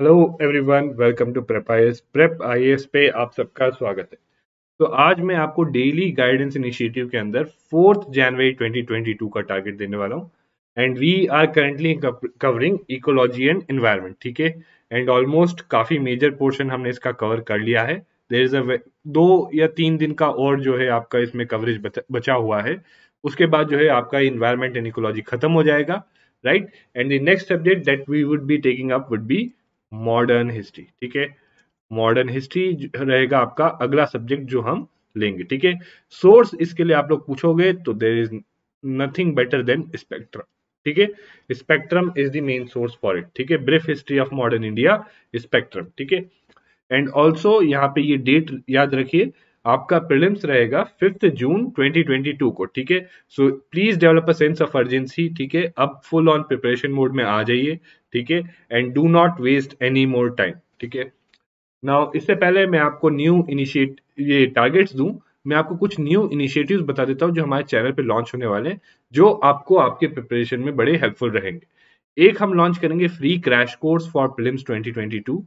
hello everyone welcome to prep I prep I पे आप सबका स्वागत है तो आज मैं आपको डेली गाइडेंस इनिशिएटिव के अंदर फोर्थ जनवरी 2022 का टारगेट देने वाला हूँ and we are currently covering ecology and environment ठीक है एंड ऑलमोस्ट काफ़ी मेजर पोर्शन हमने इसका कवर कर लिया है देर इज अ दो या तीन दिन का और जो है आपका इसमें कवरेज बचा, बचा हुआ है उसके बाद जो है आपका इन्वायरमेंट एंड इकोलॉजी खत्म हो जाएगा right and the next update that we would be taking up would be modern history ठीक है मॉडर्न हिस्ट्री रहेगा आपका अगला सब्जेक्ट जो हम लेंगे ठीक है सोर्स इसके लिए आप लोग पूछोगे तो there is nothing better than spectrum ठीक है spectrum is the main source for it ठीक है brief history of modern India spectrum ठीक है एंड ऑल्सो यहाँ पे ये डेट याद रखिए आपका प्रिलिम्स रहेगा फिफ्थ जून 2022 को ठीक है so please develop a sense of urgency ठीक है अब फुल ऑन प्रिपरेशन मोड में आ जाइए ठीक है and do not waste any more time ठीक है नाउ इससे पहले मैं आपको न्यू इनिशिएट ये टारगेट्स दूं मैं आपको कुछ न्यू इनिशिएटिव्स बता देता हूं जो हमारे चैनल पे लॉन्च होने वाले हैं जो आपको आपके प्रिपरेशन में बड़े हेल्पफुल रहेंगे एक हम लॉन्च करेंगे free crash course for prelims 2022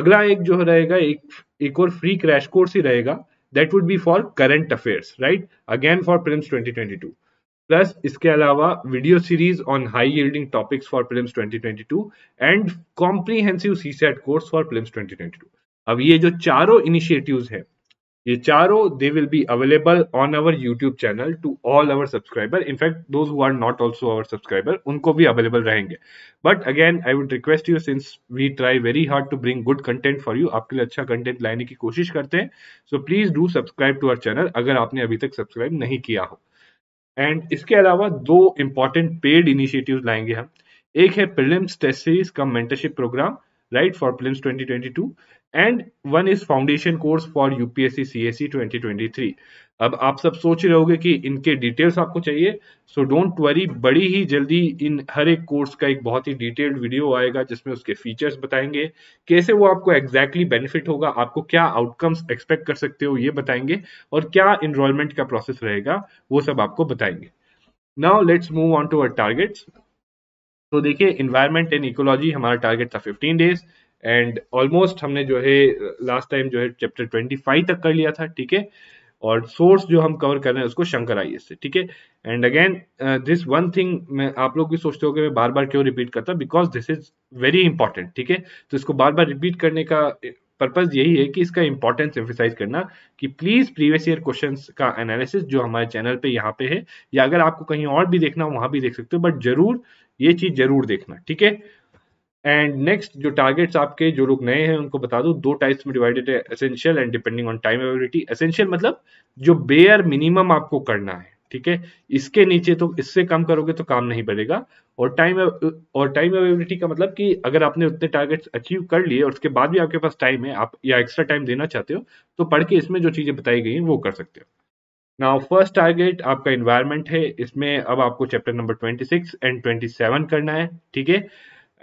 अगला एक जो रहेगा एक एक और फ्री क्रैश कोर्स ही रहेगा that would be for current affairs right again for film twenty plus इसके अलावा video series on high yielding topics for prelims 2022 and comprehensive CSAT course for prelims 2022 अब ये जो चारों इनिशिएटिव्स हैं ये चारों they will be available on our YouTube channel to all our subscriber in fact those who are not also our subscriber उनको भी available रहेंगे but again I would request you since we try very hard to bring good content for you आपके लिए अच्छा content लाने की कोशिश करते हैं so please do subscribe to our channel अगर आपने अभी तक सब्सक्राइब नहीं किया हो एंड इसके अलावा दो इंपॉर्टेंट पेड इनिशिएटिव्स लाएंगे हम एक है प्रिलिम्स टेस्ट सीरीज का mentorship program right for prelims 2022 and one is foundation course for UPSC CSC 2023 अब आप सब सोच रहे होगे कि इनके डिटेल्स आपको चाहिए सो डोंट वरी बड़ी ही जल्दी इन हर एक कोर्स का एक बहुत ही डिटेल्ड वीडियो आएगा जिसमें उसके फीचर्स बताएंगे कैसे वो आपको एग्जैक्टली exactly बेनिफिट होगा आपको क्या आउटकम्स एक्सपेक्ट कर सकते हो ये बताएंगे और क्या इनरोलमेंट का प्रोसेस रहेगा वो सब आपको बताएंगे now let's move on to our targets तो देखिए इन्वायरमेंट एंड इकोलॉजी हमारा टारगेट था फिफ्टीन डेज एंड ऑलमोस्ट हमने जो है लास्ट टाइम जो है चैप्टर ट्वेंटी तक कर लिया था ठीक है और सोर्स जो हम कवर कर रहे हैं उसको शंकर आई से ठीक है and again this one thing आप लोग भी सोचते हो कि मैं बार बार क्यों रिपीट करता हूँ because this is very important ठीक है तो इसको बार बार रिपीट करने का पर्पज uh, यही है कि इसका इंपॉर्टेंस एम्फिसाइज करना कि प्लीज प्रीवियस ईयर क्वेश्चन का एनालिसिस जो हमारे चैनल पे यहाँ पे है या अगर आपको कहीं और भी देखना वहां भी देख सकते हो बट जरूर ये चीज जरूर देखना ठीक है एंड नेक्स्ट जो टारगेट्स आपके जो लोग नए हैं उनको बता दूं दो टाइप्स में डिवाइडेड है essential and depending on time ability essential मतलब जो बेयर मिनिमम आपको करना है ठीक है इसके नीचे तो इससे काम करोगे तो काम नहीं बनेगा और टाइम और टाइम अवेबिलिटी का मतलब कि अगर आपने उतने टारगेट्स अचीव कर लिए और उसके बाद भी आपके पास टाइम है आप या एक्स्ट्रा टाइम देना चाहते हो तो पढ़ के इसमें जो चीज़ें बताई गई हैं वो कर सकते हो नाउ फर्स्ट टारगेट आपका इन्वायरमेंट है इसमें अब आपको chapter number twenty and twenty करना है ठीक है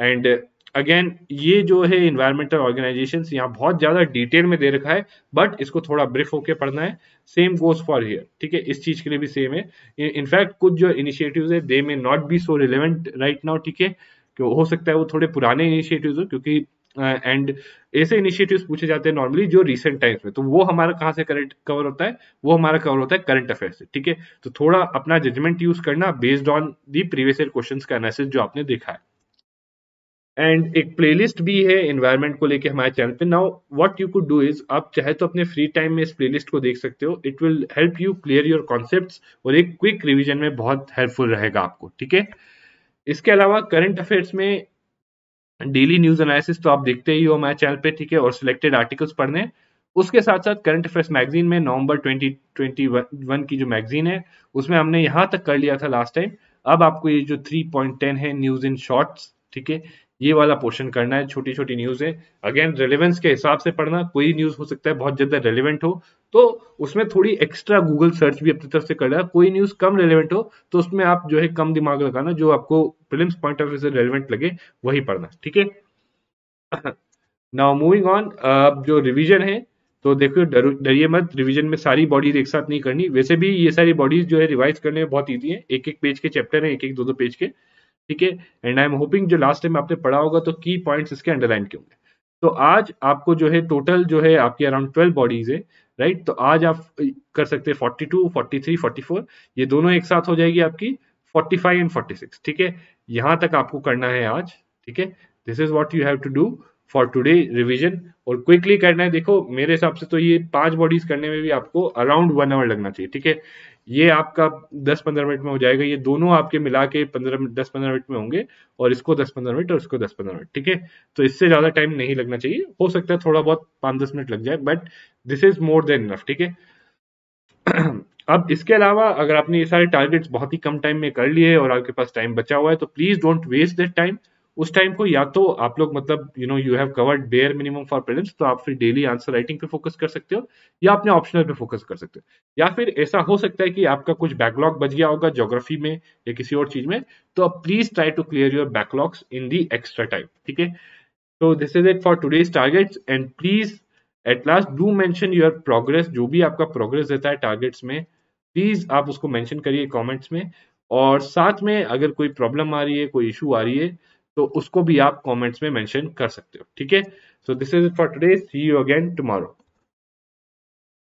एंड अगेन ये जो है इन्वायरमेंटल ऑर्गेनाइजेशन यहाँ बहुत ज्यादा डिटेल में दे रखा है बट इसको थोड़ा ब्रीफ होकर पढ़ना है सेम गोज फॉर हियर ठीक है इस चीज के लिए भी सेम है इनफैक्ट कुछ जो इनिशिएटिव्स है they may not be so relevant right now ठीक है क्यों हो सकता है वो थोड़े पुराने इनिशिएटिव्स हो क्योंकि एंड uh, ऐसे इनिशिएटिव्स पूछे जाते हैं नॉर्मली जो रिसेंट टाइम्स में तो वो हमारा कहाँ से करंट कवर होता है वो हमारा कवर होता है करंट अफेयर से ठीक है तो थोड़ा अपना जजमेंट यूज करना based on the previous year question का एनालिसिस जो आपने देखा है एंड एक प्लेलिस्ट भी है इन्वायरमेंट को लेके हमारे चैनल पे now what you could do is आप चाहे तो अपने फ्री टाइम में इस प्लेलिस्ट को देख सकते हो it will help you clear your concept और एक क्विक रिविजन में बहुत हेल्पफुल रहेगा आपको ठीक है इसके अलावा करंट अफेयर्स में डेली न्यूज एनालिसिस तो आप देखते ही हो हमारे चैनल पे ठीक है और सिलेक्टेड आर्टिकल्स पढ़ने उसके साथ साथ करंट अफेयर्स मैगजीन में नवंबर 2021 की जो मैगजीन है उसमें हमने यहाँ तक कर लिया था लास्ट टाइम अब आपको ये जो 3.10 है न्यूज इन शॉर्ट्स ठीक है ये वाला पोर्शन करना है छोटी छोटी न्यूज है अगेन रेलिवेंस के हिसाब से पढ़ना कोई न्यूज हो सकता है बहुत ज्यादा रेलिवेंट हो तो उसमें थोड़ी एक्स्ट्रा गूगल सर्च भी अपनी तरफ से करना कोई न्यूज कम रेलिवेंट हो तो उसमें आप जो है कम दिमाग लगाना जो आपको प्रिलिम्स पॉइंट ऑफ व्यू से रेलिवेंट लगे वही पढ़ना ठीक है नाउ मूविंग ऑन जो रिविजन है तो देखो डरिए मत रिवीजन में सारी बॉडीज एक साथ नहीं करनी वैसे भी ये सारी बॉडीज जो है रिवाइज करने में बहुत ईजी है एक एक पेज के चैप्टर है एक एक दो दो पेज के ठीक है एंड आई एम होपिंग जो लास्ट टाइम आपने पढ़ा होगा तो की पॉइंट्स इसके अंडरलाइन के होंगे तो आज आपको जो है टोटल जो है आपकी अराउंड ट्वेल्व बॉडीज है राइट तो आज आप कर सकते हैं forty forty two three forty four ये दोनों एक साथ हो जाएगी आपकी forty five and forty six ठीक है यहां तक आपको करना है आज ठीक है this is what you have to do for today revision और क्विकली करना है देखो मेरे हिसाब से तो ये पांच बॉडीज करने में भी आपको अराउंड वन आवर लगना चाहिए ठीक है ये आपका दस पंद्रह मिनट में हो जाएगा ये दोनों आपके मिला के पंद्रह मिनट दस पंद्रह मिनट में होंगे और इसको दस पंद्रह मिनट और इसको दस पंद्रह मिनट ठीक है तो इससे ज्यादा टाइम नहीं लगना चाहिए हो सकता है थोड़ा बहुत पांच दस मिनट लग जाए but this is more than enough ठीक है अब इसके अलावा अगर आपने ये सारे टारगेट्स बहुत ही कम टाइम में कर लिए और आपके पास टाइम बचा हुआ है तो please don't waste that time उस टाइम को या तो आप लोग मतलब you know you have covered bare minimum for prelims तो आप फिर डेली आंसर राइटिंग पे फोकस कर सकते हो या अपने ऑप्शनल पे फोकस कर सकते हो या फिर ऐसा हो सकता है कि आपका कुछ बैकलॉग बच गया होगा ज्योग्राफी में या किसी और चीज में तो आप please try to clear your backlogs in the extra time ठीक है तो this is it for today's targets and please at last do mention your progress जो भी आपका प्रोग्रेस रहता है टारगेट्स में प्लीज आप उसको मैंशन करिए कॉमेंट्स में और साथ में अगर कोई प्रॉब्लम आ रही है कोई इशू आ रही है तो उसको भी आप कमेंट्स में मेंशन कर सकते हो ठीक है so this is for today see you again tomorrow